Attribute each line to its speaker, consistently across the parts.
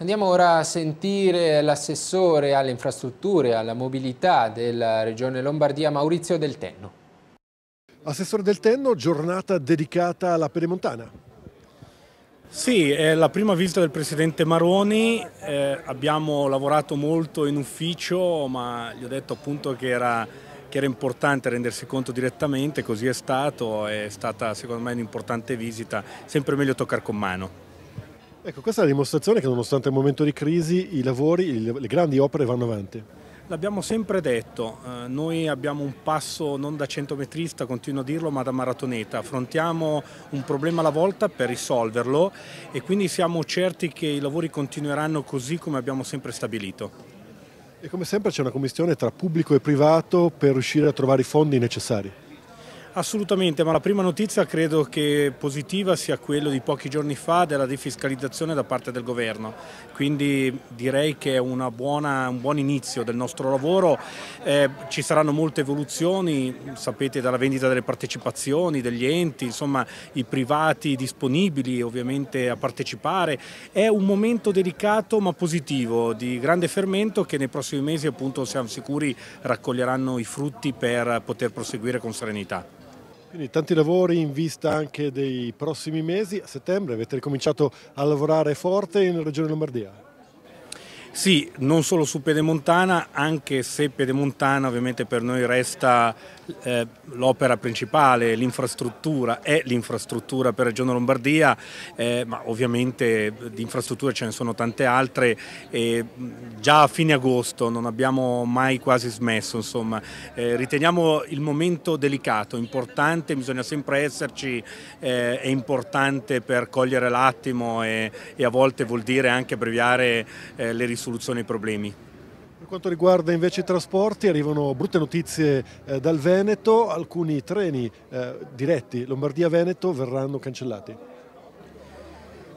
Speaker 1: Andiamo ora a sentire l'assessore alle infrastrutture e alla mobilità della Regione Lombardia, Maurizio Del Tenno.
Speaker 2: Assessore Del Tenno, giornata dedicata alla pedemontana.
Speaker 1: Sì, è la prima visita del Presidente Maroni, eh, abbiamo lavorato molto in ufficio ma gli ho detto appunto che era, che era importante rendersi conto direttamente, così è stato, è stata secondo me un'importante visita, sempre meglio toccare con mano.
Speaker 2: Ecco, questa è la dimostrazione che nonostante il momento di crisi i lavori, le grandi opere vanno avanti.
Speaker 1: L'abbiamo sempre detto, eh, noi abbiamo un passo non da centometrista, continuo a dirlo, ma da maratoneta. Affrontiamo un problema alla volta per risolverlo e quindi siamo certi che i lavori continueranno così come abbiamo sempre stabilito.
Speaker 2: E come sempre c'è una commissione tra pubblico e privato per riuscire a trovare i fondi necessari.
Speaker 1: Assolutamente, ma la prima notizia credo che positiva sia quella di pochi giorni fa della defiscalizzazione da parte del governo, quindi direi che è buona, un buon inizio del nostro lavoro, eh, ci saranno molte evoluzioni, sapete dalla vendita delle partecipazioni, degli enti, insomma i privati disponibili ovviamente a partecipare, è un momento delicato ma positivo, di grande fermento che nei prossimi mesi appunto siamo sicuri raccoglieranno i frutti per poter proseguire con serenità.
Speaker 2: Quindi tanti lavori in vista anche dei prossimi mesi, a settembre avete ricominciato a lavorare forte in Regione Lombardia.
Speaker 1: Sì, non solo su Pedemontana, anche se Pedemontana ovviamente per noi resta eh, l'opera principale, l'infrastruttura, è l'infrastruttura per Regione Lombardia, eh, ma ovviamente di infrastrutture ce ne sono tante altre e già a fine agosto non abbiamo mai quasi smesso, insomma, eh, riteniamo il momento delicato, importante, bisogna sempre esserci, eh, è importante per cogliere l'attimo e, e, a volte vuol dire anche abbrevia eh, le risorse soluzione ai problemi.
Speaker 2: Per quanto riguarda invece i trasporti, arrivano brutte notizie eh, dal Veneto, alcuni treni eh, diretti Lombardia-Veneto verranno cancellati.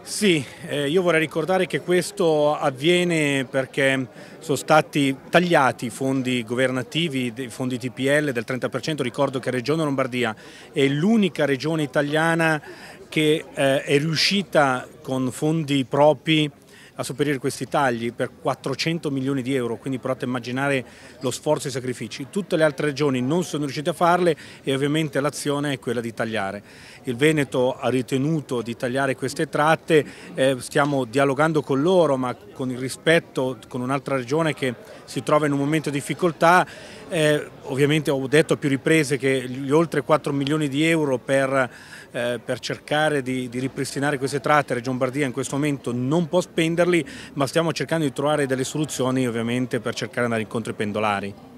Speaker 1: Sì, eh, io vorrei ricordare che questo avviene perché sono stati tagliati i fondi governativi, i fondi TPL del 30%, ricordo che Regione Lombardia è l'unica regione italiana che eh, è riuscita con fondi propri a sopperire questi tagli per 400 milioni di euro, quindi provate a immaginare lo sforzo e i sacrifici. Tutte le altre regioni non sono riuscite a farle e ovviamente l'azione è quella di tagliare. Il Veneto ha ritenuto di tagliare queste tratte, eh, stiamo dialogando con loro ma con il rispetto con un'altra regione che si trova in un momento di difficoltà. Eh, ovviamente ho detto a più riprese che gli oltre 4 milioni di euro per, eh, per cercare di, di ripristinare queste tratte, Regione Bardia in questo momento non può spenderle ma stiamo cercando di trovare delle soluzioni ovviamente per cercare di andare incontro ai pendolari.